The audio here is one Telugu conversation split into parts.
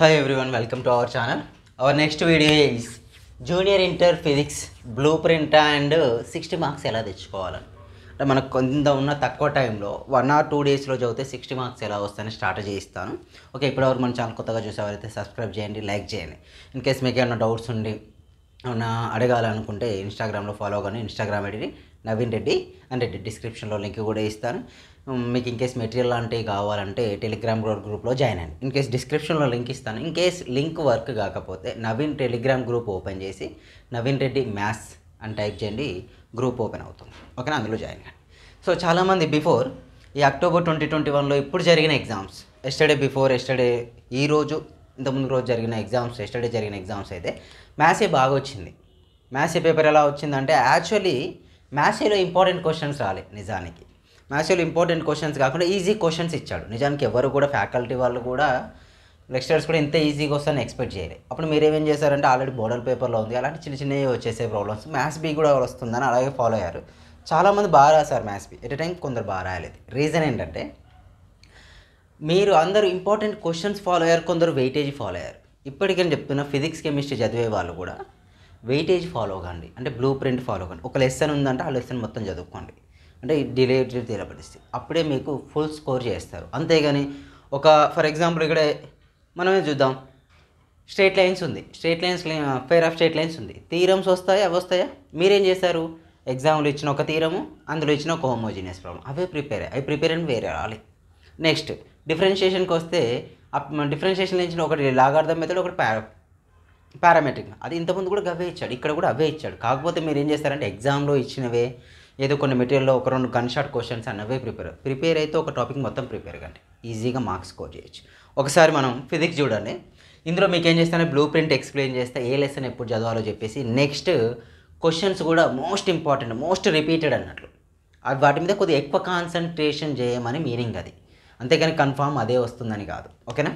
Hi everyone welcome to our channel our next video is junior inter physics blueprint and sixty marks ఎలా తెచ్చుకోవాలని అంటే మనకు కొంత ఉన్న తక్కువ టైంలో వన్ ఆర్ టూ డేస్లో చదివితే సిక్స్టీ మార్క్స్ ఎలా వస్తాయని స్టార్ట్ చేయిస్తాను ఓకే ఇప్పటివరకు మన ఛానల్ కొత్తగా చూసేవారైతే సబ్స్క్రైబ్ చేయండి లైక్ చేయండి ఇన్ కేస్ మీకు ఏమైనా డౌట్స్ ఉండి ఏమైనా అడగాలనుకుంటే ఇన్స్టాగ్రామ్లో ఫాలో కానీ ఇన్స్టాగ్రామ్ ఐడిని నవీన్ రెడ్డి అండ్ డిస్క్రిప్షన్లో లింక్ కూడా ఇస్తాను మీకు ఇన్ కేస్ మెటీరియల్ లాంటివి కావాలంటే టెలిగ్రామ్ గ్రూప్లో జాయిన్ అయ్యండి ఇన్ కేస్ డిస్క్రిప్షన్లో లింక్ ఇస్తాను ఇన్ కేస్ లింక్ వర్క్ కాకపోతే నవీన్ టెలిగ్రామ్ గ్రూప్ ఓపెన్ చేసి నవీన్ రెడ్డి మ్యాథ్స్ అని టైప్ చేయండి గ్రూప్ ఓపెన్ అవుతుంది ఓకేనా అందులో జాయిన్ కాండి సో చాలామంది బిఫోర్ ఈ అక్టోబర్ ట్వంటీ ట్వంటీ వన్లో ఇప్పుడు జరిగిన ఎగ్జామ్స్ ఎస్టర్డే బిఫోర్ ఎస్టర్డే ఈ రోజు ఇంతకుముందు రోజు జరిగిన ఎగ్జామ్స్ ఎస్టర్డే జరిగిన ఎగ్జామ్స్ అయితే మ్యాథ్సే బాగా వచ్చింది మ్యాథ్సే పేపర్ ఎలా వచ్చిందంటే యాక్చువల్లీ మ్యాథ్సేలో ఇంపార్టెంట్ క్వశ్చన్స్ రాలే నిజానికి మ్యాథ్స్లో ఇంపార్టెంట్ క్వశ్చన్స్ కాకుండా ఈజీ క్వశ్చన్స్ ఇచ్చాడు నిజానికి ఎవరు కూడా ఫ్యాకల్టీ వాళ్ళు కూడా లెక్చరర్స్ కూడా ఇంత ఈజీగా వస్తాను ఎక్స్పెక్ట్ చేయలేదు అప్పుడు మీరు ఏమేం చేశారంటే ఆల్రెడీ బోర్డర్ పేపర్లో ఉంది అలాంటి చిన్న చిన్నవి వచ్చేసే ప్రాబ్లమ్స్ మ్యాథ్స్ బీ కూడా వస్తుందని అలాగే ఫాలో అయ్యారు చాలామంది బాగా రాశారు మ్యాథ్స్ బీ ఎట్ టైం కొందరు బాగా రాయలేదు రీజన్ ఏంటంటే మీరు అందరూ ఇంపార్టెంట్ క్వశ్చన్స్ ఫాలో అయ్యారు కొందరు వెయిటేజ్ ఫాలో అయ్యారు ఇప్పటికైనా చెప్తున్నా ఫిజిక్స్ కెమిస్ట్రీ చదివే వాళ్ళు కూడా వెయిటేజ్ ఫాలో కండి అంటే బ్లూ ప్రింట్ ఫాలో కండి ఒక లెసన్ ఉందంటే ఆ లెసన్ మొత్తం చదువుకోండి అంటే డిలేటెడ్ పరిస్థితి అప్పుడే మీకు ఫుల్ స్కోర్ చేస్తారు అంతేగాని ఒక ఫర్ ఎగ్జాంపుల్ ఇక్కడ మనమే చూద్దాం స్ట్రేట్ లైన్స్ ఉంది straight lines pair of straight lines ఉంది తీరమ్స్ వస్తాయా అవి వస్తాయా మీరేం చేస్తారు ఎగ్జామ్లు ఇచ్చిన ఒక తీరము అందులో ఇచ్చిన ఒక హోమోజీనియస్ ప్రాబ్లం అవే ప్రిపేర్ అవి ప్రిపేర్ అని వేరే రావాలి నెక్స్ట్ డిఫరెన్షియేషన్కి వస్తే డిఫరెన్షియేషన్ ఇచ్చిన ఒకటి లాగార్థం మెథడ్ ఒకటి పారా పారామెట్రిక్ అది ఇంతకుముందు కూడా అవే ఇచ్చాడు ఇక్కడ కూడా అవే ఇచ్చాడు కాకపోతే మీరు ఏం చేస్తారంటే ఎగ్జామ్లో ఇచ్చినవే ఏదో కొన్ని మెటీరియల్లో ఒక రెండు గన్ షాట్ క్వశ్చన్స్ అన్నవి ప్రిపేర్ ప్రిపేర్ అయితే ఒక టాపిక్ మొత్తం ప్రిపేర్ కండి ఈజీగా మార్క్స్ స్కోర్ చేయొచ్చు ఒకసారి మనం ఫిజిక్స్ చూడండి ఇందులో మీకు ఏం చేస్తాను బ్లూ ప్రింట్ ఎక్స్ప్లెయిన్ చేస్తే ఏ లెసన్ ఎప్పుడు చదవాలో చెప్పేసి నెక్స్ట్ క్వశ్చన్స్ కూడా మోస్ట్ ఇంపార్టెంట్ మోస్ట్ రిపీటెడ్ అన్నట్లు వాటి మీద కొద్దిగా ఎక్కువ కాన్సన్ట్రేషన్ చేయమని మీనింగ్ అది అంతేగాని కన్ఫామ్ అదే వస్తుందని కాదు ఓకేనా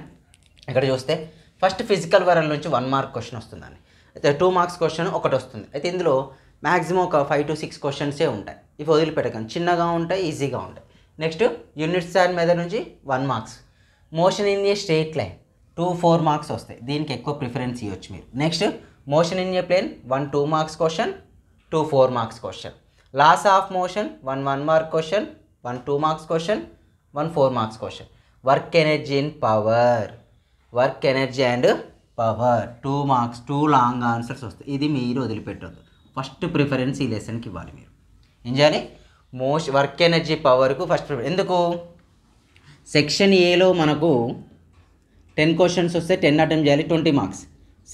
ఇక్కడ చూస్తే ఫస్ట్ ఫిజికల్ వరల్ నుంచి వన్ మార్క్ క్వశ్చన్ వస్తుందండి అయితే టూ మార్క్స్ క్వశ్చన్ ఒకటి వస్తుంది అయితే ఇందులో మ్యాక్సిమం ఒక ఫైవ్ టు సిక్స్ క్వశ్చన్సే ఉంటాయి ఇవి వదిలిపెట్టకండి చిన్నగా ఉంటాయి ఈజీగా ఉంటాయి నెక్స్ట్ యూనిట్ సార్ మీద నుంచి one marks motion in a straight line two four marks వస్తాయి దీనికి ఎక్కువ ప్రిఫరెన్స్ ఇవ్వచ్చు మీరు next motion in a plane one two marks question two four marks question laws of motion one one mark question one two marks question one four marks question work energy in power work energy and power two marks two long answers వస్తాయి ఇది మీరు వదిలిపెట్టద్దు ఫస్ట్ ప్రిఫరెన్స్ ఈ లెసన్కి ఇవ్వాలి మీరు ఏం చేయాలి మోస్ట్ వర్క్ ఎనర్జీ పవర్కు ఫస్ట్ ఎందుకు సెక్షన్ ఏలో మనకు టెన్ క్వశ్చన్స్ వస్తే టెన్ అటెంప్ట్ చేయాలి ట్వంటీ మార్క్స్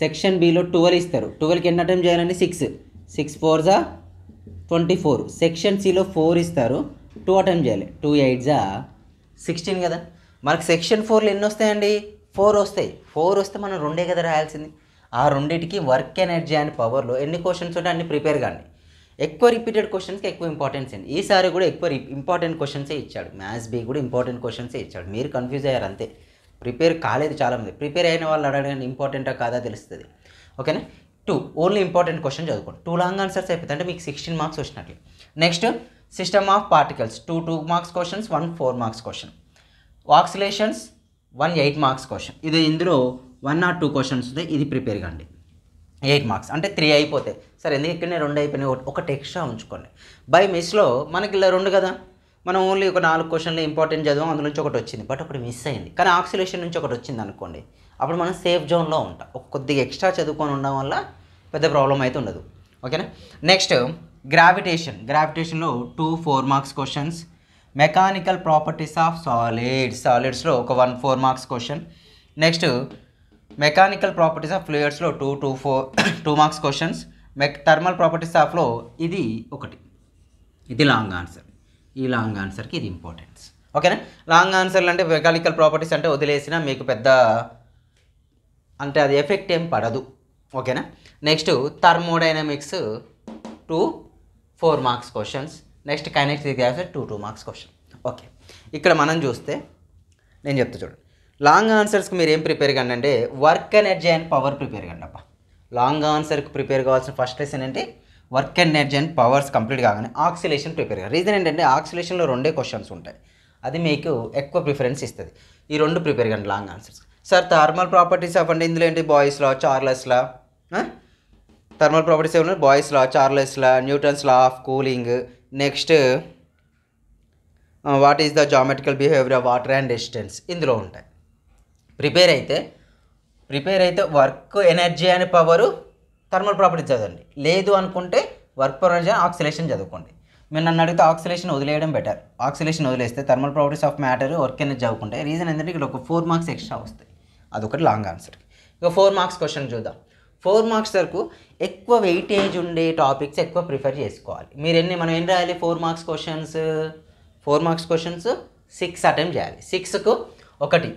సెక్షన్ బిలో ట్వెల్వ్ ఇస్తారు ట్వెల్వ్కి ఎన్ని అటెంప్ట్ చేయాలండి సిక్స్ సిక్స్ ఫోర్ జా ట్వంటీ ఫోర్ సెక్షన్ సిలో ఫోర్ ఇస్తారు టూ అటెంప్ట్ చేయాలి టూ ఎయిట్ జా సిక్స్టీన్ కదా మనకు సెక్షన్ ఫోర్లో ఎన్ని వస్తాయండి ఫోర్ వస్తాయి ఫోర్ వస్తే మనం రెండే కదా రాయాల్సింది ఆ రెండింటికి వర్క్ ఎనర్జీ అండ్ పవర్లో ఎన్ని క్వశ్చన్స్ ఉంటే అన్ని ప్రిపేర్ కానీ ఎక్కువ రిపీటెడ్ క్వశ్చన్స్కి ఎక్కువ ఇంపార్టెన్స్ అండి ఈసారి కూడా ఎక్కువ ఇంపార్టెంట్ క్వశ్చన్సే ఇచ్చాడు మ్యాథ్స్ బి కూడా ఇంపార్టెంట్ క్వశ్చన్సే ఇచ్చాడు మీరు కన్ఫ్యూజ్ అయ్యారు అంతే ప్రిపేర్ కాలేదు చాలామంది ప్రిపేర్ అయిన వాళ్ళు అడగడానికి ఇంపార్టెంటా కాదా తెలుస్తుంది ఓకేనా టూ ఓన్లీ ఇంపార్టెంట్ క్వశ్చన్ చదువుకోండి టూ లాంగ్ ఆన్సర్స్ అయిపోతుంది అంటే మీకు సిక్స్టీన్ మార్క్స్ వచ్చినట్లు next system of particles two two marks questions one four marks question oscillations one eight marks question ఇది ఇందులో వన్ ఆర్ టూ క్వశ్చన్స్ ఉంటాయి ఇది ప్రిపేర్ కండి ఎయిట్ మార్క్స్ అంటే త్రీ అయిపోతాయి సరే ఎందుకు ఇక్కడనే రెండు అయిపోయినాయి ఒకటి ఎక్స్ట్రా ఉంచుకోండి బై మిస్లో మనకి ఇలా రెండు కదా మనం ఓన్లీ ఒక నాలుగు క్వశ్చన్లు ఇంపార్టెంట్ చదివాం అందులో నుంచి ఒకటి వచ్చింది బట్ ఒకటి మిస్ అయింది కానీ ఆక్సిలేషన్ నుంచి ఒకటి వచ్చింది అనుకోండి అప్పుడు మనం సేఫ్ జోన్లో ఉంటాం ఒక కొద్దిగా ఎక్స్ట్రా చదువుకొని ఉండడం వల్ల పెద్ద ప్రాబ్లం అయితే ఉండదు ఓకేనా నెక్స్ట్ గ్రావిటేషన్ గ్రావిటేషన్లో two four marks questions mechanical properties of solids సాలిడ్స్లో ఒక one four marks question next mechanical properties of ఫ్లూయిడ్స్లో two two four two marks questions mech thermal properties ఆఫ్లో ఇది ఒకటి ఇది లాంగ్ ఆన్సర్ ఈ లాంగ్ ఆన్సర్కి ఇది ఇంపార్టెన్స్ ఓకేనా లాంగ్ ఆన్సర్లు అంటే మెకానికల్ ప్రాపర్టీస్ అంటే వదిలేసిన మీకు పెద్ద అంటే అది ఎఫెక్ట్ ఏం పడదు ఓకేనా next thermodynamics two four marks questions next kinetic gas two two marks question okay ఇక్కడ మనం చూస్తే నేను చెప్తా చూడండి లాంగ్ ఆన్సర్స్కి మీరు ఏం ప్రిపేర్ కండి అంటే work energy and power prepare కండి అబ్బా లాంగ్ ఆన్సర్కి ప్రిపేర్ కావాల్సిన ఫస్ట్ లెసన్ అంటే work energy and powers complete కాగానే ఆక్సిలేషన్ ప్రిపేర్ కాదు రీజన్ ఏంటంటే ఆక్సిలేషన్లో రెండే క్వశ్చన్స్ ఉంటాయి అది మీకు ఎక్కువ ప్రిఫరెన్స్ ఇస్తుంది ఈ రెండు ప్రిపేర్ కండి long answers sir thermal properties అవ్వండి ఇందులో ఏంటి బాయ్స్లో చార్లెస్లా థర్మల్ ప్రాపర్టీస్ ఏమన్నా Boyle's Charles law Charles Newton's law of cooling next what is the geometrical behaviour of water and distance ఇందులో ఉంటాయి ప్రిపేర్ అయితే ప్రిపేర్ అయితే వర్క్ ఎనర్జీ అని పవరు థర్మల్ ప్రాపర్టీ చదవండి లేదు అనుకుంటే వర్క్ పవర్ ఎనర్జీ ఆక్సిలేషన్ చదువుకోండి మీరు నన్ను అడిగితే ఆక్సిలేషన్ వదిలేయడం బెటర్ ఆక్సిలేషన్ వదిలేస్తే thermal properties of matter work energy చదువుకుంటే రీజన్ ఏంటంటే ఇక్కడ ఒక ఫోర్ మార్క్స్ ఎక్స్ట్రా వస్తాయి అదొకటి లాంగ్ ఆన్సర్ ఇక ఫోర్ మార్క్స్ క్వశ్చన్ చూద్దాం ఫోర్ మార్క్స్ వరకు ఎక్కువ వెయిటేజ్ ఉండే టాపిక్స్ ఎక్కువ ప్రిఫర్ చేసుకోవాలి మీరు ఎన్ని మనం ఏం రాయాలి four marks questions four marks questions six attempt చేయాలి సిక్స్కు ఒకటి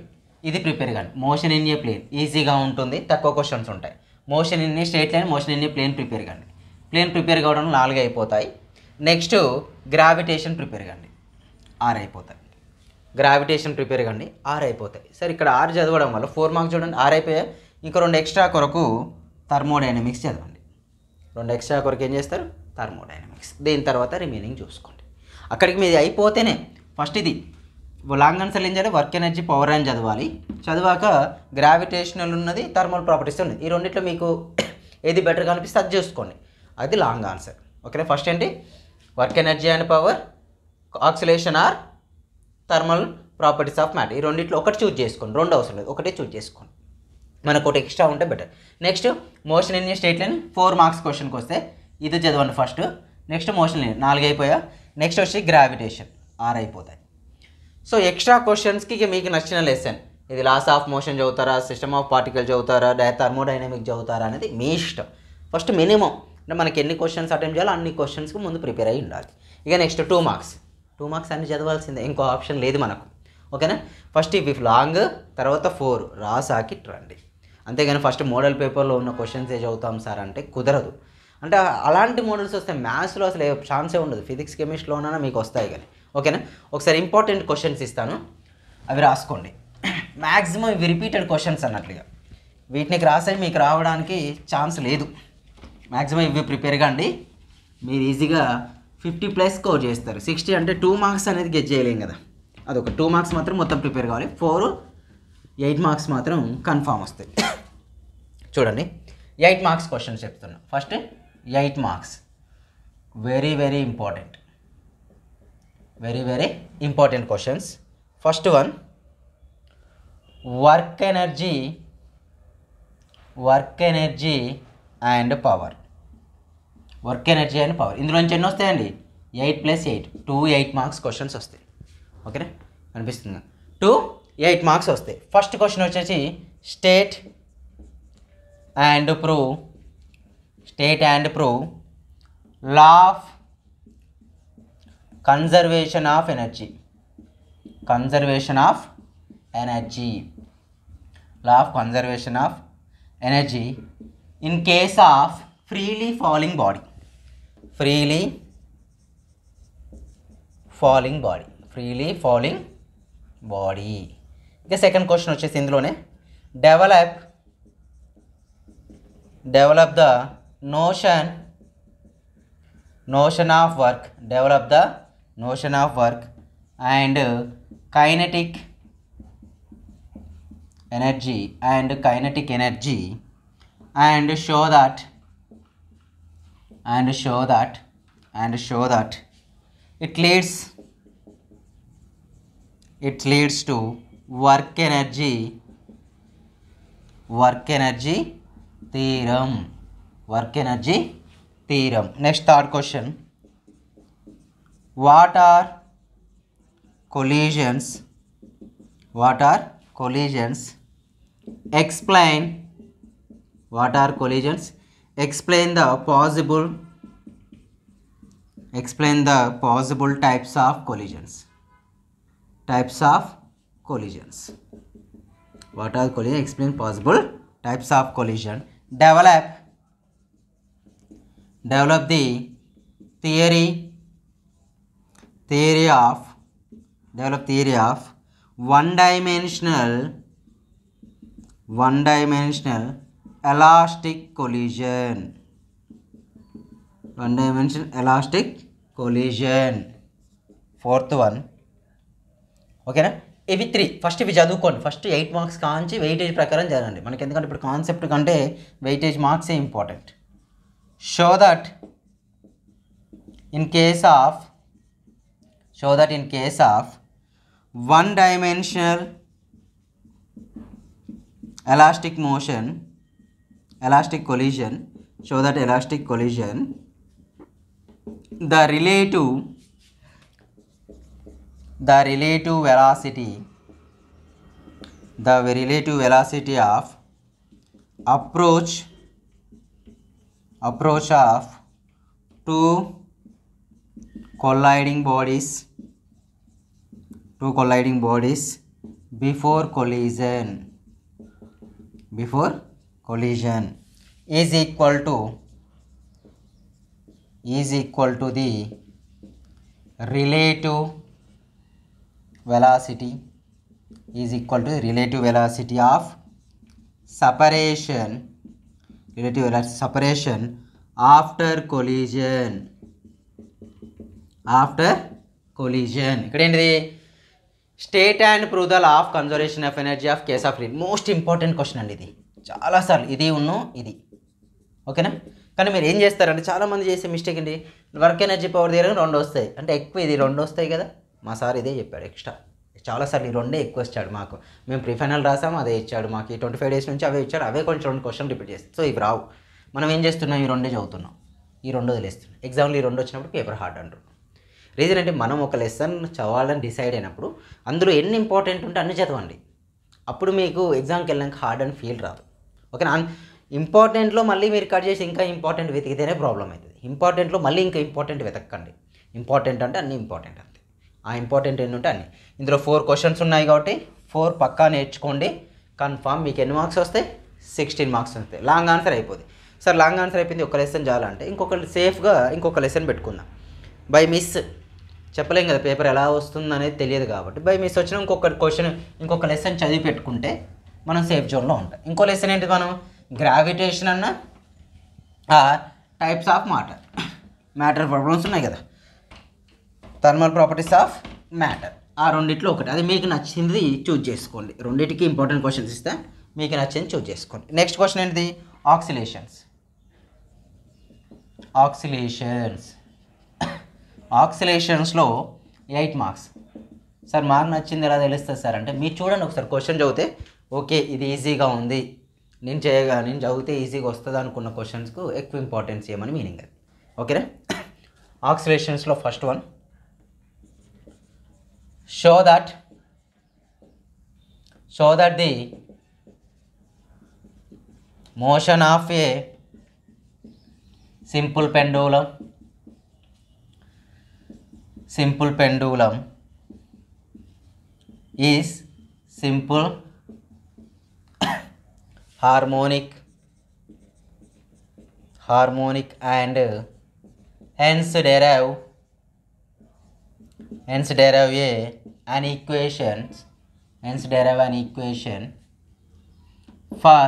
ఇది ప్రిపేర్ కానీ మోషన్ ఇన్ ఏ ప్లేన్ ఈజీగా ఉంటుంది తక్కువ క్వశ్చన్స్ ఉంటాయి motion in a straight line motion in a plane prepare కానీ ప్లేన్ ప్రిపేర్ కావడం నాలుగు అయిపోతాయి నెక్స్ట్ గ్రావిటేషన్ ప్రిపేర్ కానీ ఆరు అయిపోతాయి గ్రావిటేషన్ ప్రిపేర్ కానీ ఆరు అయిపోతాయి సరే ఇక్కడ ఆరు చదవడం వల్ల ఫోర్ మార్క్స్ చూడండి ఆరు అయిపోయాయి ఇంకా రెండు ఎక్స్ట్రా కొరకు థర్మోడైనమిక్స్ చదవండి రెండు ఎక్స్ట్రా కొరకు ఏం చేస్తారు థర్మోడైనమిక్స్ దీని తర్వాత రిమైనింగ్ చూసుకోండి అక్కడికి మీది అయిపోతేనే ఫస్ట్ ఇది లాంగ్ ఆన్సర్లు ఏం చేయాలి వర్క్ ఎనర్జీ పవర్ అని చదవాలి చదివాక గ్రావిటేషనల్ ఉన్నది థర్మల్ ప్రాపర్టీస్ ఉన్నది ఈ రెండిట్లో మీకు ఏది బెటర్ కనిపిస్తే అది చూసుకోండి అది లాంగ్ ఆన్సర్ ఓకే ఫస్ట్ ఏంటి work energy and power oscillation or thermal properties of matter ఈ రెండిట్లో ఒకటి చూజ్ చేసుకోండి రెండు అవసరం లేదు ఒకటే చూజ్ చేసుకోండి మనకు ఒకటి ఎక్స్ట్రా ఉంటే better next motion in state line four marks క్వశ్చన్కి వస్తే ఇది చదవండి ఫస్ట్ నెక్స్ట్ మోషన్ లైన్ నాలుగు అయిపోయా నెక్స్ట్ వచ్చి గ్రావిటేషన్ ఆరు అయిపోతాయి సో ఎక్స్ట్రా క్వశ్చన్స్కి ఇక మీకు నచ్చిన లెసన్ ఇది లాస్ ఆఫ్ మోషన్ చదువుతారా సిస్టమ్ ఆఫ్ పార్టికల్ చదువుతారా థర్మోడైనమిక్ చదువుతారా అనేది మీ ఇష్టం ఫస్ట్ మినిమం అంటే మనకి ఎన్ని క్వశ్చన్స్ అటెంప్ట్ చేయాలో అన్ని క్వశ్చన్స్కి ముందు ప్రిపేర్ అయ్యి ఉండాలి ఇక next two marks two marks అన్ని చదవాల్సిందే ఇంకో ఆప్షన్ లేదు మనకు ఓకేనా ఫస్ట్ ఇవి లాంగ్ తర్వాత ఫోర్ రాసాకి రండి అంతేగాని ఫస్ట్ మోడల్ పేపర్లో ఉన్న క్వశ్చన్స్ ఏ చదువుతాం సార్ అంటే కుదరదు అంటే అలాంటి మోడల్స్ వస్తే మ్యాథ్స్లో అసలు ఏ ఛాన్సే ఉండదు ఫిజిక్స్ ఉన్నా మీకు వస్తాయి కానీ ఓకేనా ఒకసారి ఇంపార్టెంట్ క్వశ్చన్స్ ఇస్తాను అవి రాసుకోండి మ్యాక్సిమం ఇవి రిపీటెడ్ క్వశ్చన్స్ అన్నట్లుగా వీటిని రాసే మీకు రావడానికి ఛాన్స్ లేదు మ్యాక్సిమం ఇవి ప్రిపేర్ కాండి మీరు ఈజీగా ఫిఫ్టీ ప్లస్ స్కోర్ చేస్తారు సిక్స్టీ అంటే టూ మార్క్స్ అనేది గెట్ చేయలేం కదా అదొక టూ మార్క్స్ మాత్రం మొత్తం ప్రిపేర్ కావాలి ఫోర్ ఎయిట్ మార్క్స్ మాత్రం కన్ఫామ్ వస్తాయి చూడండి ఎయిట్ మార్క్స్ క్వశ్చన్స్ చెప్తున్నా first eight marks very very important very very important questions first one work energy work energy and power work energy and power ఇందులో నుంచి ఎన్ని వస్తాయండి eight plus eight two eight marks questions వస్తాయి ఓకేనా అనిపిస్తుంది టూ ఎయిట్ మార్క్స్ వస్తాయి ఫస్ట్ క్వశ్చన్ వచ్చేసి state and prove state and prove law of conservation of energy conservation of energy law of conservation of energy in case of freely falling body freely falling body freely falling body ఇక సెకండ్ క్వశ్చన్ వచ్చేసి ఇందులోనే develop develop the notion notion of work develop the notion of work and uh, kinetic energy and kinetic energy and show that and show that and show that it leads it leads to work energy work energy theorem work energy theorem next third question what are collisions what are collisions explain what are collisions explain the possible explain the possible types of collisions types of collisions what are collisions explain possible types of collision develop develop the theory theory of develop theory of one dimensional one dimensional elastic collision one dimension elastic collision fourth one ఓకేనా ఇవి త్రీ ఫస్ట్ ఇవి చదువుకోండి ఫస్ట్ ఎయిట్ మార్క్స్ కాంచి వెయిటేజ్ ప్రకారం చదవండి మనకి ఎందుకంటే ఇప్పుడు కాన్సెప్ట్ కంటే వెయిటేజ్ మార్క్సే important show that in case of Show that in case of one dimensional elastic motion elastic collision Show that elastic collision the relative the relative velocity the relative velocity of approach approach of two colliding bodies two colliding bodies before collision before collision is equal to is equal to the relative velocity is equal to relative velocity of separation relative velocity separation after collision after collision ఇక్కడ ఏంటిది state and prove the law of conservation of energy of case of రీన్ మోస్ట్ ఇంపార్టెంట్ క్వశ్చన్ అండి ఇది చాలాసార్లు ఇది ఉన్ను ఇది ఓకేనా కానీ మీరు ఏం చేస్తారంటే చాలామంది చేసే మిస్టేక్ ఏంటి వర్క్ ఎనర్జీ పవర్ దగ్గర రెండు వస్తాయి అంటే ఎక్కువ ఇది రెండు వస్తాయి కదా మా సార్ ఇదే చెప్పాడు ఎక్స్ట్రా చాలాసార్లు ఈ రెండే ఎక్కువ వచ్చాడు మాకు మేము ప్రిఫైనల్ రాసాము అదే ఇచ్చాడు మాకు ఈ ట్వంటీ ఫైవ్ డేస్ నుంచి అవే ఇచ్చాడు అవే కొంచెం రెండు క్వశ్చన్ రిపీట్ చేస్తాయి సో ఇవి రావు మనం ఏం చేస్తున్నాం ఈ రెండే చదువుతున్నాం ఈ రెండు వదిలేస్తున్నాం ఎగ్జామ్లో ఈ రెండు వచ్చినప్పుడు పేపర్ హార్డ్ అంటారు రీజన్ అంటే మనం ఒక లెసన్ చదవాలని డిసైడ్ అయినప్పుడు అందులో ఎన్ని ఇంపార్టెంట్ ఉంటే అన్ని చదవండి అప్పుడు మీకు ఎగ్జామ్కి వెళ్ళాక హార్డ్ అండ్ ఫీల్ రాదు ఓకేనా ఇంపార్టెంట్లో మళ్ళీ మీరు కట్ చేసి ఇంకా ఇంపార్టెంట్ వెతికితేనే ప్రాబ్లం అవుతుంది ఇంపార్టెంట్లో మళ్ళీ ఇంకా ఇంపార్టెంట్ వెతకండి ఇంపార్టెంట్ అంటే అన్ని ఇంపార్టెంట్ అంతే ఆ ఇంపార్టెంట్ ఎన్ని ఉంటే అన్ని ఇందులో ఫోర్ క్వశ్చన్స్ ఉన్నాయి కాబట్టి ఫోర్ పక్కా నేర్చుకోండి కన్ఫామ్ మీకు ఎన్ని మార్క్స్ వస్తాయి సిక్స్టీన్ మార్క్స్ వస్తాయి లాంగ్ ఆన్సర్ అయిపోతుంది సార్ లాంగ్ ఆన్సర్ అయిపోయింది ఒక లెసన్ చాలా అంటే ఇంకొక సేఫ్గా ఇంకొక లెసన్ పెట్టుకుందాం బై మిస్ చెప్పలేం కదా పేపర్ ఎలా వస్తుంది అనేది తెలియదు కాబట్టి బై మిస్ వచ్చిన ఇంకొక క్వశ్చన్ ఇంకొక లెసన్ చదివి పెట్టుకుంటే మనం సేఫ్ జోన్లో ఉంటాం ఇంకో లెసన్ ఏంటి మనం గ్రావిటేషన్ అన్న types of matter matter problems ఉన్నాయి కదా థర్మల్ ప్రాపర్టీస్ ఆఫ్ మ్యాటర్ ఆ రెండిట్లో ఒకటి అది మీకు నచ్చింది చూజ్ చేసుకోండి రెండింటికి ఇంపార్టెంట్ క్వశ్చన్స్ ఇస్తే మీకు నచ్చింది చూజ్ చేసుకోండి నెక్స్ట్ క్వశ్చన్ ఏంటిది ఆక్సిలేషన్స్ ఆక్సిలేషన్స్ ఆక్సిలేషన్స్లో ఎయిట్ మార్క్స్ సార్ మార్క్ నచ్చింది ఎలా తెలుస్తుంది సార్ అంటే మీరు చూడండి ఒకసారి క్వశ్చన్ చదివితే ఓకే ఇది ఈజీగా ఉంది నేను చేయగా నేను చదివితే ఈజీగా వస్తుంది అనుకున్న క్వశ్చన్స్కు ఎక్కువ ఇంపార్టెన్స్ ఇవ్వమని మీనింగ్ అది ఓకేనా ఆక్సిలేషన్స్లో first one show that show that the motion of a simple pendulum simple pendulum is simple harmonic harmonic and hence derive hence derive a an equation hence derive an equation for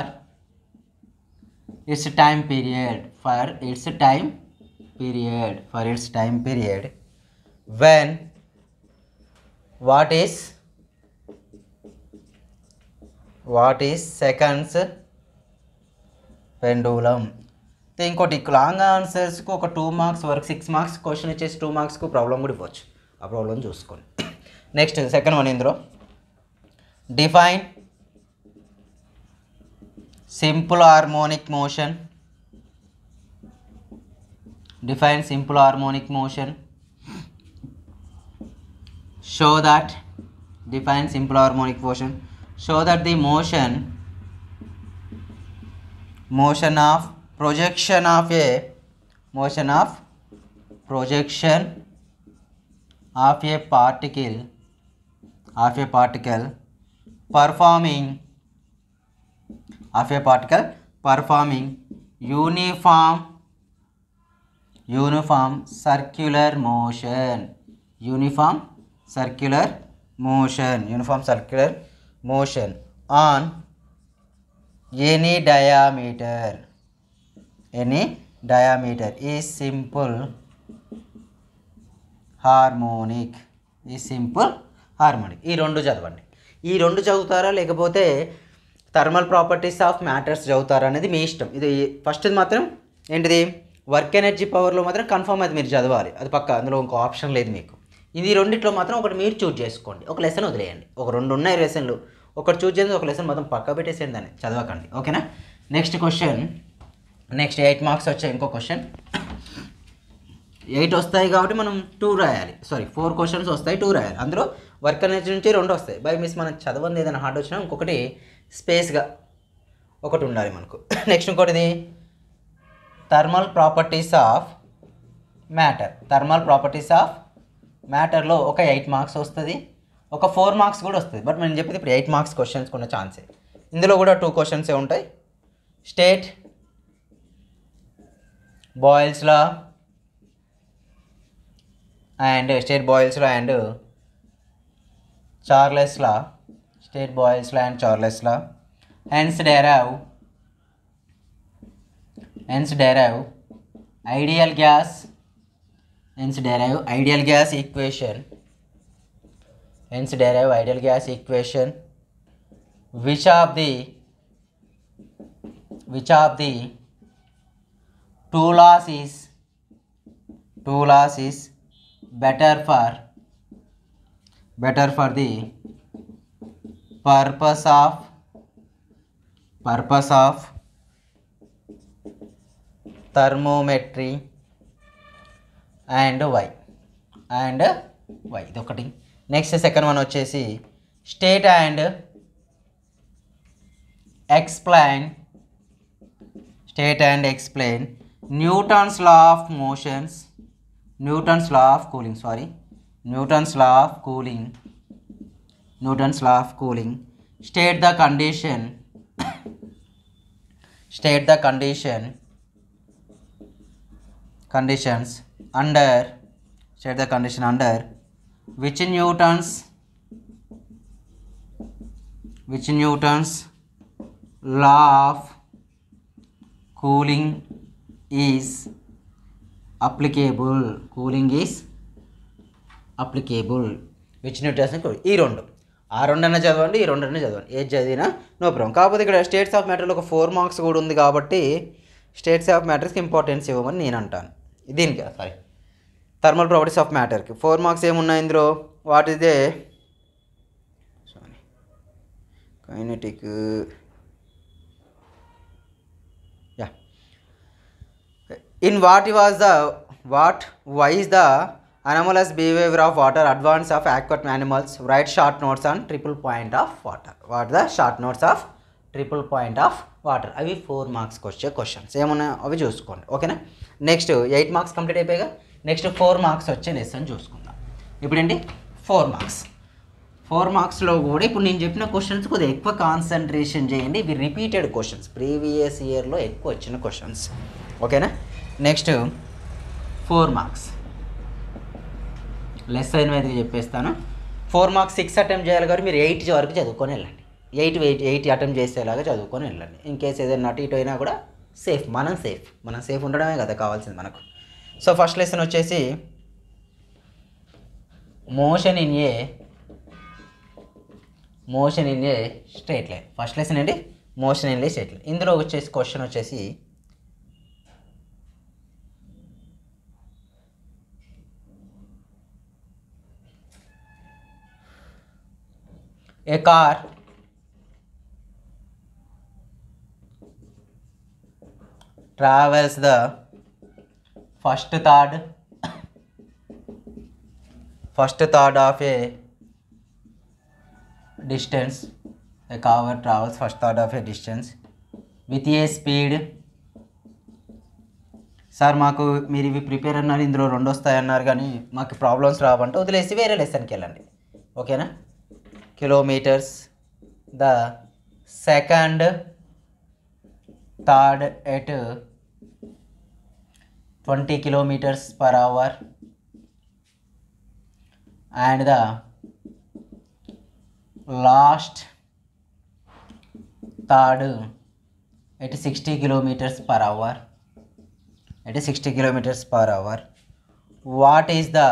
its time period for its time period for its time period when what is what is seconds pendulum ఇంకోటి లాంగ్ ఆన్సర్స్కు ఒక టూ మార్క్స్ వరకు సిక్స్ మార్క్స్ క్వశ్చన్ ఇచ్చేసి టూ మార్క్స్కు ప్రాబ్లం కూడా ఇవ్వచ్చు ఆ ప్రాబ్లం చూసుకోండి నెక్స్ట్ సెకండ్ వన్ ఇందులో define simple harmonic motion define simple harmonic motion show that define simple harmonic motion show that the motion motion of projection of a motion of projection of a particle of a particle performing of a particle performing uniform uniform circular motion uniform circular motion uniform circular motion on any diameter any diameter ఈ సింపుల్ హార్మోనిక్ ఈ సింపుల్ హార్మోనిక్ ఈ రెండు చదవండి ఈ రెండు చదువుతారా లేకపోతే థర్మల్ ప్రాపర్టీస్ ఆఫ్ మ్యాటర్స్ చదువుతారా అనేది మీ ఇష్టం ఇది ఫస్ట్ మాత్రం ఏంటిది వర్క్ ఎనర్జీ పవర్లో మాత్రం కన్ఫర్మ్ అది మీరు చదవాలి అది పక్క అందులో ఇంకో ఆప్షన్ లేదు మీకు ఇది రెండిట్లో మాత్రం ఒకటి మీరు చూజ్ చేసుకోండి ఒక లెసన్ వదిలేయండి ఒక రెండు ఉన్నాయి లెసన్లు ఒకటి చూజ్ చేసి ఒక లెసన్ మొత్తం పక్క పెట్టేసేయండి దాన్ని చదవకండి ఓకేనా next question next eight marks వచ్చాయి ఇంకో క్వశ్చన్ ఎయిట్ వస్తాయి కాబట్టి మనం టూ రాయాలి సారీ ఫోర్ క్వశ్చన్స్ వస్తాయి టూ రాయాలి అందులో వర్క్ అనేది నుంచి రెండు వస్తాయి బై మిస్ మనం చదవండి ఏదైనా హార్డ్ వచ్చినా ఇంకొకటి స్పేస్గా ఒకటి ఉండాలి మనకు నెక్స్ట్ ఇంకోటిది thermal properties of matter thermal properties of మ్యాటర్లో ఒక ఎయిట్ మార్క్స్ వస్తుంది ఒక ఫోర్ మార్క్స్ కూడా వస్తుంది బట్ మనం చెప్పేది ఇప్పుడు ఎయిట్ మార్క్స్ క్వశ్చన్స్ కొన్న ఛాన్సే ఇందులో కూడా టూ క్వశ్చన్సే ఉంటాయి state Boyle's law and state Boyle's law and Charles law state Boyle's law and Charles law hence derive hence derive ideal gas hence derive ideal gas equation hence derive ideal gas equation which of the which of the two laws is two laws is better for better for the purpose of purpose of thermometry and why and why ఇది ఒకటి నెక్స్ట్ సెకండ్ వన్ వచ్చేసి state and explain state and explain Newton's law of motions Newton's law of cooling sorry Newton's law of cooling Newton's law of cooling state the condition state the condition conditions under state the condition under which newtons which newtons law of cooling is applicable cooling is applicable which newtons ఈ రెండు ఆ రెండన్నా చదవండి ఈ రెండన్నా చదవండి ఏది చదివినా నో ప్రాబ్లం కాకపోతే ఇక్కడ స్టేట్స్ ఆఫ్ మ్యాటర్లో ఒక ఫోర్ మార్క్స్ కూడా ఉంది కాబట్టి స్టేట్స్ ఆఫ్ మ్యాటర్స్కి ఇంపార్టెన్స్ ఇవ్వమని నేను అంటాను దీనికి సారీ థర్మల్ ప్రాపర్టీస్ ఆఫ్ మ్యాటర్కి ఫోర్ మార్క్స్ ఏమున్నాయి ఇందులో what is they sorry kinetic yeah in what was the what was the anomalous behaviour of water advance of aquatic animals write short notes on triple point of water what the short notes of triple point of water అవి ఫోర్ మార్క్స్కి వచ్చే క్వశ్చన్స్ ఏమున్నాయో అవి చూసుకోండి ఓకేనా నెక్స్ట్ ఎయిట్ మార్క్స్ కంప్లీట్ అయిపోయాయి నెక్స్ట్ ఫోర్ మార్క్స్ వచ్చే లెసన్ చూసుకుందాం ఇప్పుడండి ఫోర్ మార్క్స్ ఫోర్ మార్క్స్లో కూడా ఇప్పుడు నేను చెప్పిన క్వశ్చన్స్ కొద్దిగా ఎక్కువ కాన్సన్ట్రేషన్ చేయండి ఇవి రిపీటెడ్ క్వశ్చన్స్ ప్రీవియస్ ఇయర్లో ఎక్కువ వచ్చిన క్వశ్చన్స్ ఓకేనా నెక్స్ట్ ఫోర్ మార్క్స్ లెస్ మీద చెప్పేస్తాను ఫోర్ మార్క్స్ సిక్స్ అటెంప్ట్ చేయాలి కాబట్టి మీరు ఎయిట్ వరకు చదువుకొని వెళ్ళండి ఎయిట్ ఎయిట్ ఎయిట్ అటెంప్ట్ చేసేలాగా చదువుకొని వెళ్ళండి ఇన్ కేసు ఏదైనా అటు ఇటు అయినా కూడా సేఫ్ మనం సేఫ్ మనం సేఫ్ ఉండడమే కదా కావాల్సింది మనకు సో ఫస్ట్ లెసన్ వచ్చేసి motion in a motion in a straight line first lesson ఏంటి motion in a straight line ఇందులో వచ్చేసి క్వశ్చన్ వచ్చేసి a car travels the first third first third of a distance a car travels first third of a distance with a speed sir మాకు మీరు ఇవి ప్రిపేర్ అన్నారు ఇందులో రెండు వస్తాయన్నారు కానీ మాకు ప్రాబ్లమ్స్ రావంటే వదిలేసి వేరే లెసన్కి వెళ్ళండి ఓకేనా kilometres the second third at 20 kilometers per hour and the last third at 60 kilometers per hour at 60 kilometers per hour what is the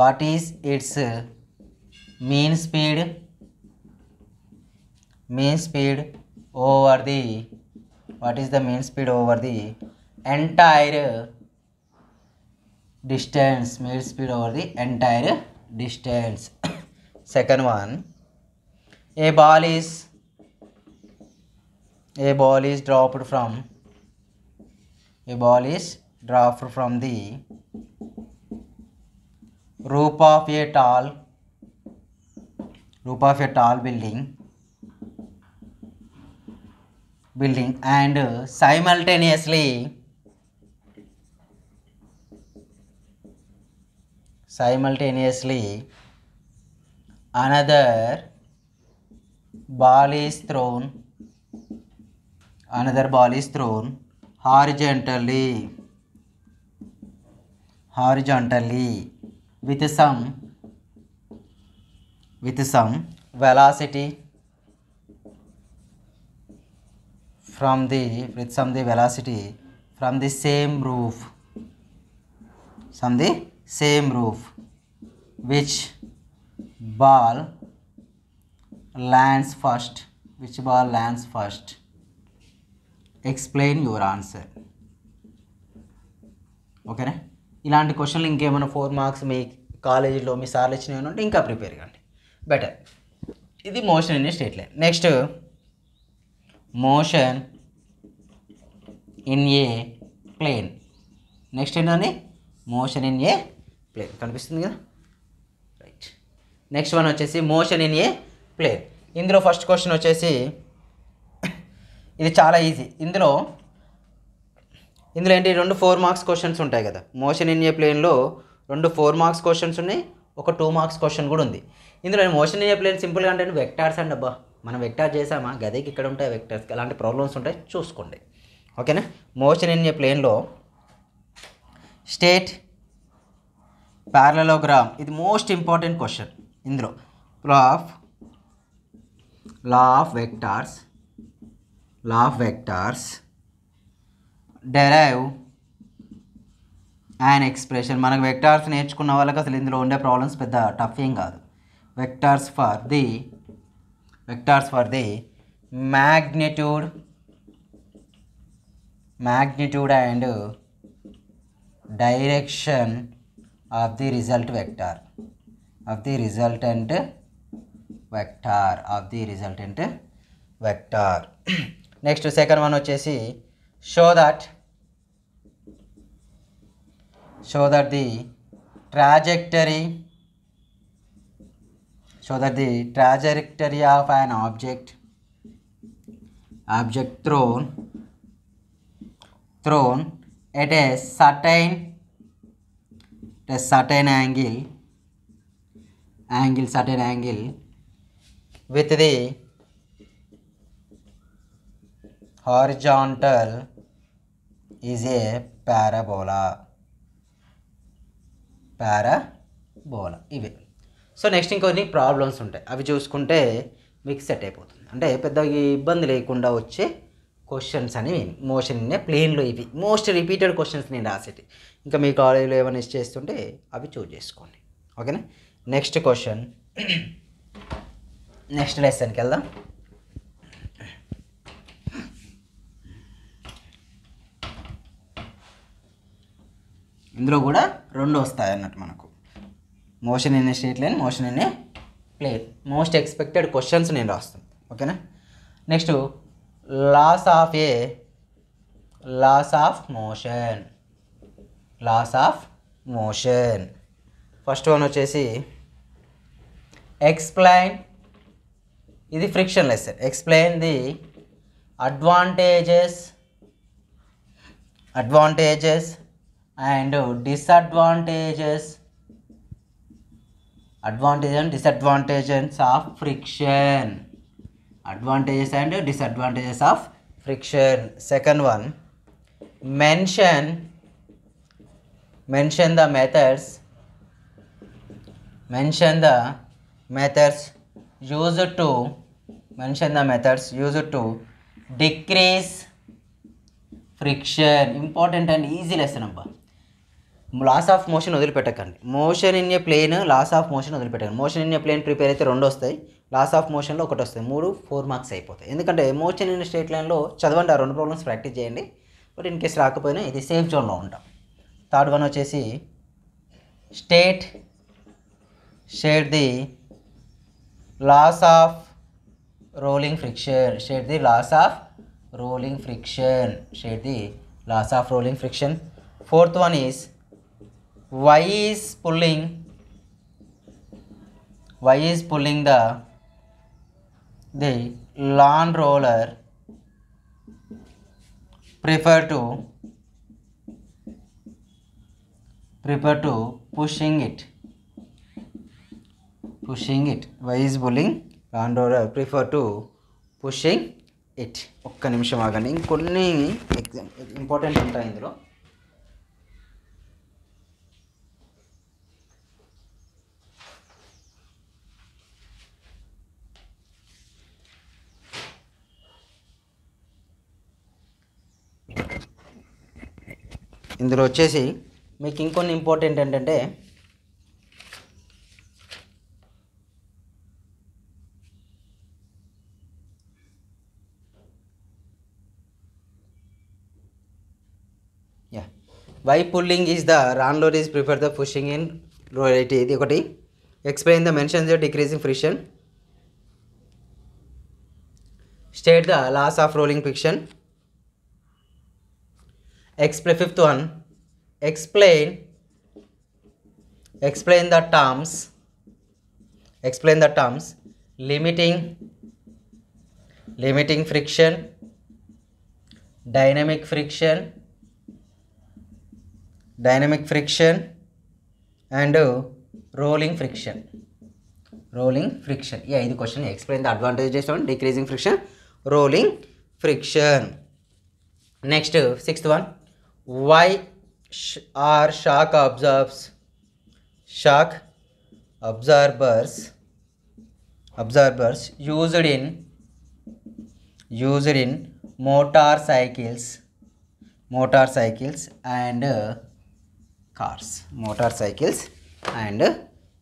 what is its mean speed mean speed over the what is the mean speed over the entire distance mean speed over the entire distance second one a ball is a ball is dropped from a ball is dropped from the roof of a tall roof of a tall building building and simultaneously simultaneously another ball is thrown another ball is thrown horizontally horizontally with some with some velocity from the with some the velocity from the same roof from the same roof which ball lands first which ball lands first explain your answer ఓకేనా ఇలాంటి క్వశ్చన్లు ఇంకేమైనా ఫోర్ మార్క్స్ మీ కాలేజీలో మీ సార్లు ఇచ్చినవి ఉంటే ఇంకా ప్రిపేర్ కండి బెటర్ ఇది motion in state line next motion in a plane next ఏంటని మోషన్ ఇన్ ఏ ప్లేన్ కనిపిస్తుంది కదా రైట్ నెక్స్ట్ వన్ వచ్చేసి మోషన్ ఇన్ ఏ ప్లేన్ ఇందులో ఫస్ట్ క్వశ్చన్ వచ్చేసి ఇది చాలా ఈజీ ఇందులో ఇందులో ఏంటి రెండు ఫోర్ మార్క్స్ క్వశ్చన్స్ ఉంటాయి కదా మోషన్ ఇన్ ఏ ప్లేన్లో రెండు ఫోర్ మార్క్స్ క్వశ్చన్స్ ఉన్నాయి ఒక టూ మార్క్స్ క్వశ్చన్ కూడా ఉంది ఇందులో మోషన్ ఇన్ ఏ ప్లేన్ సింపుల్గా అంటే వెక్టార్స్ అండి అబ్బా మనం వెక్టార్ చేసామా గదికి ఇక్కడ ఉంటాయి వెక్టార్స్ అలాంటి ప్రాబ్లమ్స్ ఉంటాయి చూసుకోండి ఓకేనా మోషన్ ఇన్ ఏ ప్లేన్లో స్టేట్ ప్యారలోగ్రామ్ ఇది మోస్ట్ ఇంపార్టెంట్ క్వశ్చన్ ఇందులో లాఫ్ law of vectors law of vectors derive and expression మనకు వెక్టార్స్ నేర్చుకున్న వాళ్ళకి అసలు ఇందులో ఉండే ప్రాబ్లమ్స్ పెద్ద టఫ్ ఏం కాదు vectors for the vectors for the magnitude magnitude and direction of the result vector of the result and vector of the result and vector next second one వచ్చేసి show that show that the trajectory show that the trajectory of an object object thrown thrown at a certain at a certain angle angle certain angle with the horizontal is a parabola parabola ఇవి సో నెక్స్ట్ ఇంకొన్ని ప్రాబ్లమ్స్ ఉంటాయి అవి చూసుకుంటే మీకు సెట్ అయిపోతుంది అంటే పెద్ద ఇబ్బంది లేకుండా వచ్చే క్వశ్చన్స్ అని మోషన్ ప్లేన్లో ఇవి మోస్ట్ రిపీటెడ్ క్వశ్చన్స్ నేను రాసేటి ఇంకా మీ కాలేజీలో ఏమైనా చేస్తుంటే అవి చూజ్ చేసుకోండి ఓకేనా నెక్స్ట్ క్వశ్చన్ నెక్స్ట్ లెసన్కి వెళ్దాం ఇందులో కూడా రెండు వస్తాయి అన్నట్టు మనకు motion in state line motion in plate most expected questions నేను రాస్తాను ఓకేనా next laws of a laws of motion laws of motion first one వచ్చేసి ఎక్స్ప్లెయిన్ ఇది friction less explain the advantages advantages and disadvantages advantage and disadvantages of friction advantages and disadvantages of friction second one mention mention the methods mention the methods used to mention the methods used to decrease friction important and easy lesson number laws of motion వదిలిపెట్టకండి motion in a plane laws of motion వదిలిపెట్టకండి motion in a plane prepare అయితే రెండు వస్తాయి లాస్ ఆఫ్ మోషన్లో ఒకటి వస్తాయి మూడు ఫోర్ మార్క్స్ అయిపోతాయి ఎందుకంటే మోషన్ ఇన్ స్టేట్ లైన్లో చదవండి ఆ రెండు ప్రాబ్లమ్స్ ప్రాక్టీస్ చేయండి బట్ ఇన్ కేసు రాకపోయినా ఇది సేఫ్ జోన్లో ఉంటాం థర్డ్ వన్ వచ్చేసి state share the laws of rolling friction share the laws of rolling friction share the laws of rolling friction fourth one is y is pulling y is pulling the the lawn roller prefer to prefer to pushing it pushing it y is pulling lawn roller prefer to pushing it ఒక్క నిమిషం ఆగండి ఇంకొన్ని ఎగ్జామ్ ఇంపార్టెంట్ ఉంటాయి ఇందులో ఇందులో వచ్చేసి మీకు ఇంకొన్ని ఇంపార్టెంట్ ఏంటంటే యా why pulling is the ran load is prefer the pushing in loyalty ఇది ఒకటి explain the mentions decreasing friction state the laws of rolling friction Explain fifth one. Explain. Explain the terms. Explain the terms. Limiting. Limiting friction. Dynamic friction. Dynamic friction. And rolling friction. Rolling friction. Yeah, in the question, explain the advantages on decreasing friction. Rolling friction. Next, sixth one why are shark observes shark observers observers used in used in motorcycles motorcycles and uh, cars motorcycles and uh,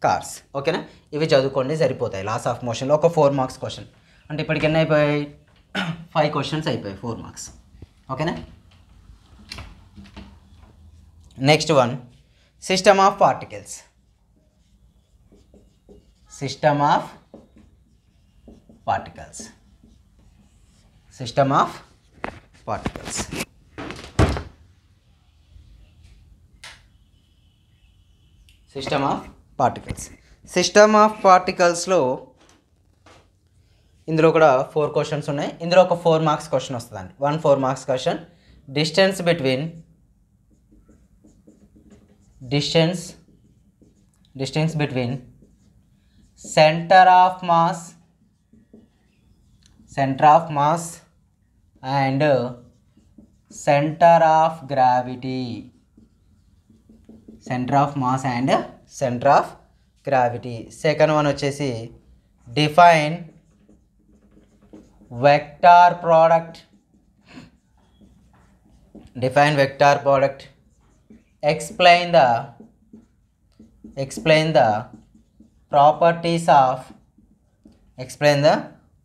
cars ఓకేనా ఇవి చదువుకోండి సరిపోతాయి లాస్ ఆఫ్ మోషన్లో ఒక ఫోర్ మార్క్స్ క్వశ్చన్ అంటే ఇప్పటికన్నా అయిపోయాయి ఫైవ్ క్వశ్చన్స్ అయిపోయాయి ఫోర్ మార్క్స్ ఓకేనా next one system of particles system of particles system of particles system of particles system of పార్టికల్స్లో ఇందులో కూడా ఫోర్ క్వశ్చన్స్ ఉన్నాయి ఇందులో ఒక ఫోర్ మార్క్స్ క్వశ్చన్ వస్తుందండి one four marks question distance between distance distance between centre of mass centre of mass and centre of gravity centre of mass and centre of gravity second one వచ్చేసి define vector product define vector product explain the explain the properties of explain the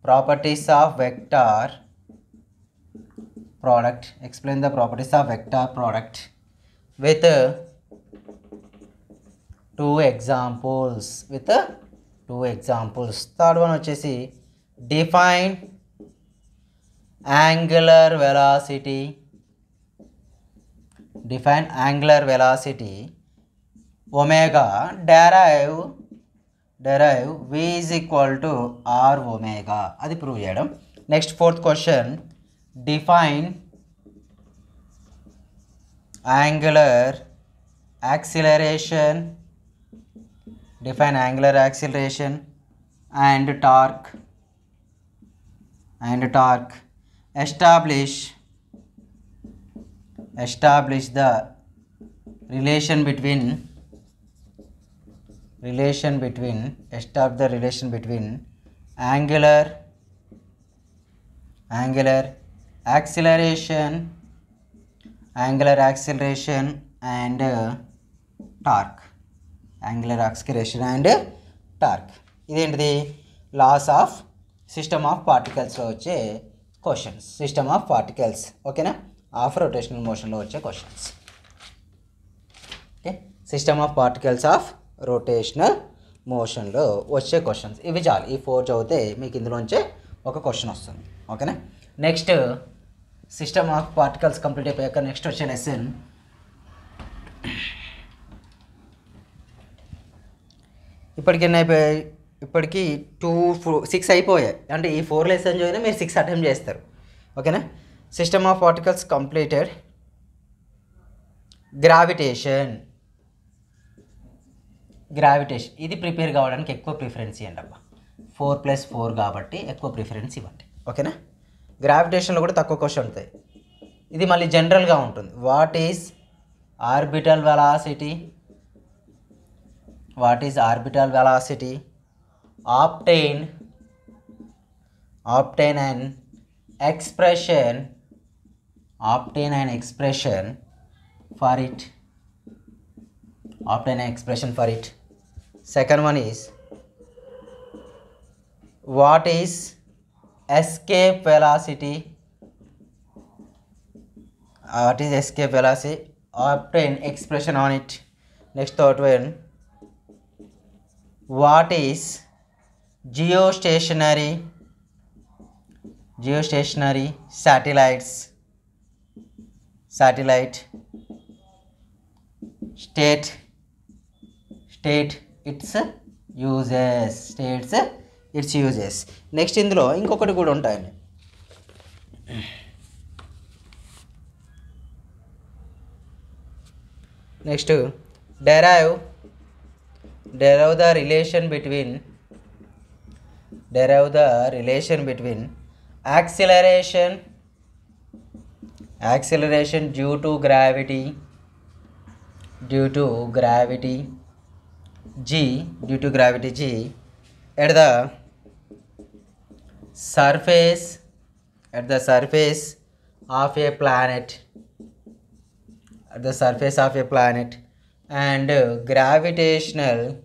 properties of vector product explain the properties of vector product with uh, two examples with uh, two examples third one వచ్చేసి define angular velocity define angular velocity omega derive derive v equal to r r అది ప్రూవ్ చేయడం next fourth question define angular acceleration define angular acceleration and torque and torque establish establish the relation between relation between establish the relation between angular angular acceleration angular acceleration and uh, torque angular acceleration and uh, torque of system of particles. So, పార్టికల్స్లో వచ్చే system of particles. Okay, ఓకేనా ఆఫ్ రొటేషనల్ మోషన్లో వచ్చే questions okay system of particles of rotational మోషన్లో వచ్చే క్వశ్చన్స్ ఇవి చాలు ఈ ఫోర్ చదివితే మీకు ఇందులోంచే ఒక క్వశ్చన్ వస్తుంది ఓకేనా next system of particles complete అయిపోయాక నెక్స్ట్ వచ్చే లెసన్ ఇప్పటికి ఎన్ని అయిపోయాయి ఇప్పటికీ టూ ఫోర్ సిక్స్ అయిపోయాయి అంటే ఈ ఫోర్ లెసన్ చదివినా మీరు సిక్స్ అటెంప్ట్ చేస్తారు ఓకేనా system of particles completed gravitation gravitation ఇది ప్రిపేర్ కావడానికి ఎక్కువ ప్రిఫరెన్స్ ఇవ్వండి అబ్బా ఫోర్ ప్లస్ ఫోర్ కాబట్టి ఎక్కువ ప్రిఫరెన్స్ ఇవ్వండి ఓకేనా గ్రావిటేషన్లో కూడా తక్కువ క్వశ్చన్ ఉంటుంది ఇది మళ్ళీ జనరల్గా ఉంటుంది what is orbital velocity what is orbital velocity obtain obtain and expression obtain an expression for it obtain an expression for it second one is what is escape velocity what is escape velocity obtain expression on it next third one what is geostationary geostationary satellites satellite state state its uses states its uses next ఇందులో ఇంకొకటి కూడా ఉంటాయండి next derive derive the relation between derive the relation between acceleration acceleration due to gravity due to gravity g due to gravity g at the surface at the surface of a planet at the surface of a planet and gravitational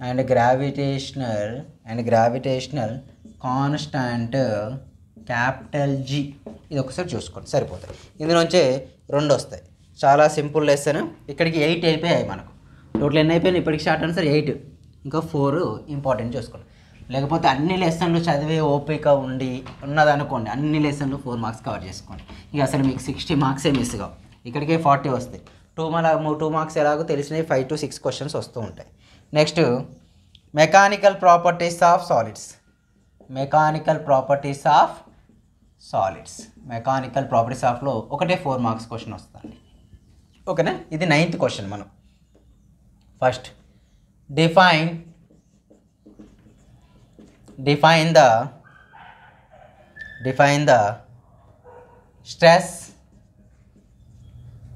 and gravitational and gravitational constant capital G ఇది ఒకసారి చూసుకోండి సరిపోతాయి ఇందులోంచి రెండు వస్తాయి చాలా సింపుల్ లెసన్ ఇక్కడికి ఎయిట్ అయిపోయాయి మనకు టోటల్ ఎన్ని అయిపోయినాయి ఇప్పటికి షార్ట్ ఆన్సర్ ఎయిట్ ఇంకా ఫోర్ ఇంపార్టెంట్ చూసుకోండి లేకపోతే అన్ని లెసన్లు చదివే ఓపిక ఉండి ఉన్నదనుకోండి అన్ని లెసన్లు ఫోర్ మార్క్స్ కవర్ చేసుకోండి ఇక అసలు మీకు సిక్స్టీ మార్క్సే మిస్ కావు ఇక్కడికే ఫార్టీ వస్తాయి టూ మళ్ళా టూ మార్క్స్ ఎలాగో తెలిసినవి ఫైవ్ టు సిక్స్ క్వశ్చన్స్ వస్తూ ఉంటాయి next mechanical properties of solids mechanical properties of solids mechanical properties ఆఫ్లో ఒకటే ఫోర్ మార్క్స్ క్వశ్చన్ వస్తుంది ఓకేనా ఇది నైన్త్ క్వశ్చన్ మనం first define define the define the stress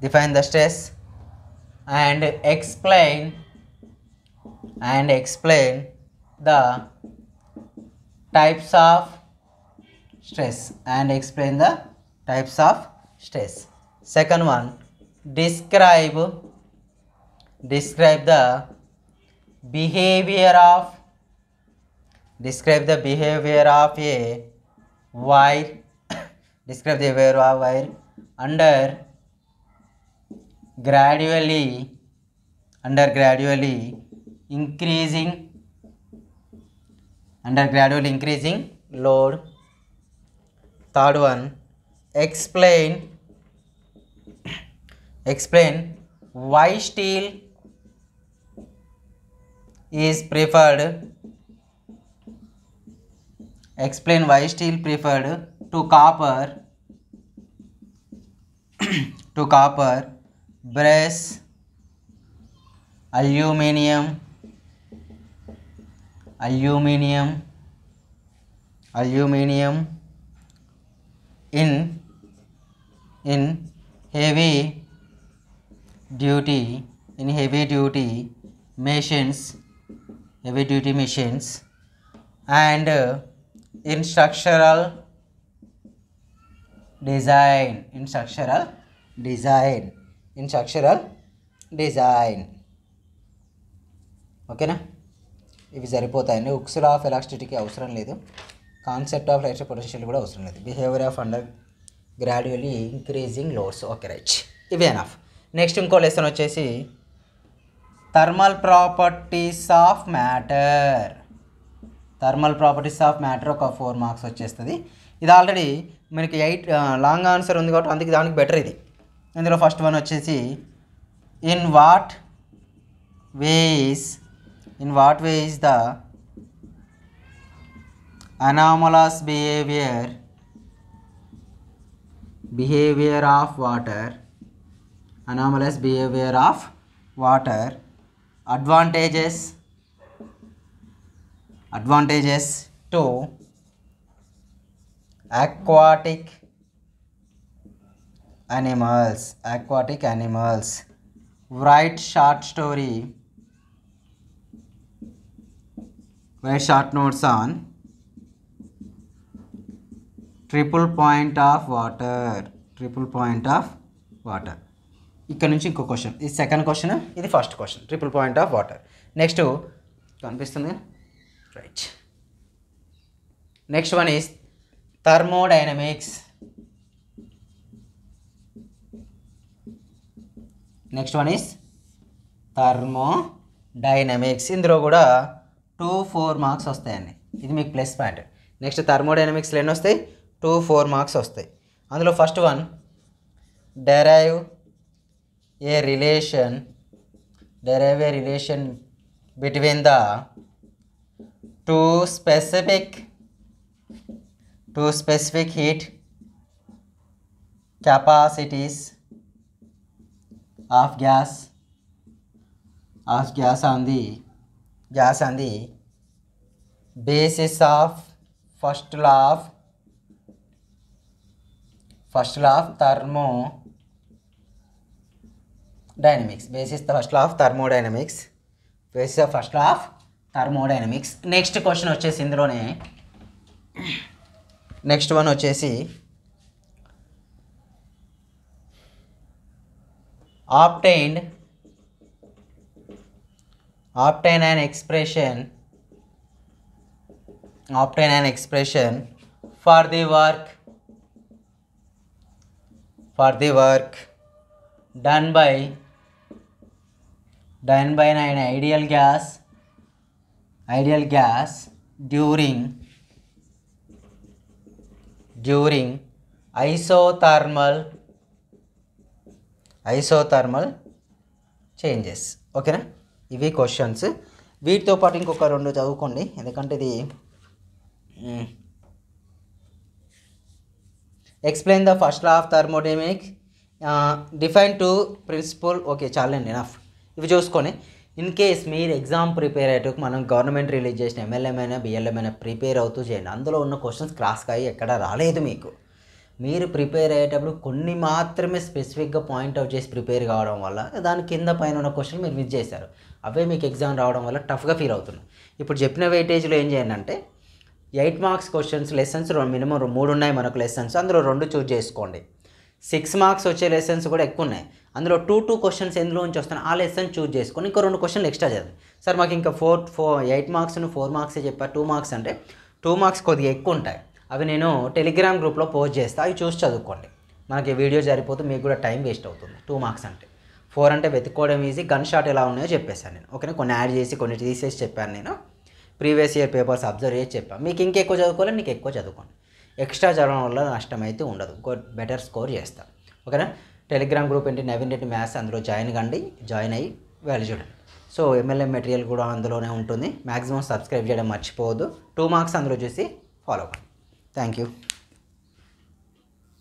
define the stress and explain and explain the types of stress and explain the types of stress. Second one, describe describe the behavior of describe the behavior of a wire describe the behavior of wire under gradually under gradually increasing under gradually increasing load third one explain explain why steel is preferred explain why steel preferred to copper to copper brass aluminium aluminium aluminium in in heavy duty in heavy duty machines heavy duty machines and in structural design in structural design in structural design ఓకేనా ఇవి సరిపోతాయండి ఉక్సులా ఫెలాక్సిటీకి అవసరం లేదు కాన్సెప్ట్ ఆఫ్ లైఫ్ పొటెన్షియల్ కూడా అవసరం లేదు behaviour of under gradually increasing loads okay right ఇవే ఆఫ్ నెక్స్ట్ ఇంకో లెసన్ వచ్చేసి thermal properties of matter thermal properties of matter ఒక ఫోర్ మార్క్స్ వచ్చేస్తుంది ఇది ఆల్రెడీ మనకి ఎయిట్ లాంగ్ ఆన్సర్ ఉంది కాబట్టి అందుకే దానికి బెటర్ ఇది ఇందులో ఫస్ట్ వన్ వచ్చేసి in what ways in what way is the anomalous behavior behavior of water anomalous behavior of water advantages advantages to aquatic animals aquatic animals write short story write short notes on triple point of water triple point of water ఇక్కడ నుంచి ఇంకో క్వశ్చన్ ఇది సెకండ్ క్వశ్చన్ ఇది first question triple point of water next కనిపిస్తుంది right next one is thermodynamics next one is thermodynamics ఇందులో కూడా టూ ఫోర్ మార్క్స్ వస్తాయండి ఇది మీకు ప్లస్ పాయింట్ నెక్స్ట్ థర్మోడైనమిక్స్లో ఎన్ని వస్తాయి టూ ఫోర్ మార్క్స్ వస్తాయి అందులో first one derive a relation derive a relation between the two specific two specific heat capacities of gas of gas on the gas on the basis of first law of first law of thermodynamics basis the first law of thermodynamics basis of first law of thermodynamics next question వచ్చేసి ఇందులోనే నెక్స్ట్ వన్ వచ్చేసి obtained obtain and expression obtain and expression for the work for the work done by done by an ideal gas ideal gas during during isothermal isothermal changes ఓకేనా ఇవి క్వశ్చన్స్ వీటితో పాటు ఇంకొక రెండు చదువుకోండి ఎందుకంటే ఇది explain the first law of thermodynamic define to principle okay చాలండి ఎనఫ్ ఇవి చూసుకొని ఇన్ కేస్ మీరు ఎగ్జామ్ ప్రిపేర్ అయ్యేటకు మనం గవర్నమెంట్ రిలీజ్ చేసిన ఎమ్మెల్యే అయినా బిఎల్ఎం అయినా ప్రిపేర్ అవుతూ చేయండి అందులో ఉన్న క్వశ్చన్స్ క్రాస్ అయ్యి ఎక్కడ రాలేదు మీకు మీరు ప్రిపేర్ అయ్యేటప్పుడు కొన్ని మాత్రమే స్పెసిఫిక్గా పాయింట్ అవుట్ చేసి ప్రిపేర్ కావడం వల్ల దాని కింద పైన ఉన్న క్వశ్చన్ మీరు మిస్ చేశారు అవే మీకు ఎగ్జామ్ రావడం వల్ల టఫ్గా ఫీల్ అవుతున్నాయి ఇప్పుడు చెప్పిన వెయిటేజ్లో ఏం చేయండి అంటే eight marks questions lessons minimum మూడు ఉన్నాయి మనకు లెసన్స్ అందులో రెండు చూజ్ చేసుకోండి సిక్స్ మార్క్స్ వచ్చే లెసన్స్ కూడా ఎక్కువ ఉన్నాయి అందులో టూ టూ క్వశ్చన్స్ ఎందులో నుంచి వస్తున్నాయి ఆ లెసన్ చూజ్ చేసుకొని ఇంకో రెండు క్వశ్చన్లు ఎక్స్ట్రా చేయాలి సార్ మాకు ఇంకా four four eight marks four marks చెప్పా టూ మార్క్స్ అంటే టూ మార్క్స్ కొద్దిగా ఎక్కువ ఉంటాయి అవి నేను టెలిగ్రామ్ గ్రూప్లో పోస్ట్ చేస్తా అవి చూసి చదువుకోండి మనకి వీడియో జరిగిపోతే మీకు కూడా టైం వేస్ట్ అవుతుంది టూ మార్క్స్ అంటే ఫోర్ అంటే వెతుక్కోవడం ఈజీ గన్ షాట్ ఎలా ఉన్నాయో చెప్పేశాను నేను ఓకేనా కొన్ని యాడ్ చేసి కొన్ని తీసేసి చెప్పాను నేను ప్రీవియస్ ఇయర్ పేపర్స్ అబ్జర్వ్ చేసి చెప్పాను మీకు ఇంకెక్కువ చదువుకోవాలి నీకు ఎక్కువ చదువుకోండి ఎక్స్ట్రా చదవడం వల్ల నష్టం అయితే ఉండదు బెటర్ స్కోర్ చేస్తాం ఓకేనా టెలిగ్రామ్ గ్రూప్ ఏంటి నవీన్ రెడ్డి మ్యాథ్స్ అందులో జాయిన్ కండి జాయిన్ అయ్యి వాల్యూ చూడండి సో ఎమ్మెల్యే మెటీరియల్ కూడా అందులోనే ఉంటుంది మ్యాక్సిమం సబ్స్క్రైబ్ చేయడం మర్చిపోవద్దు టూ మార్క్స్ అందులో చూసి ఫాలో అవ్వండి థ్యాంక్ యూ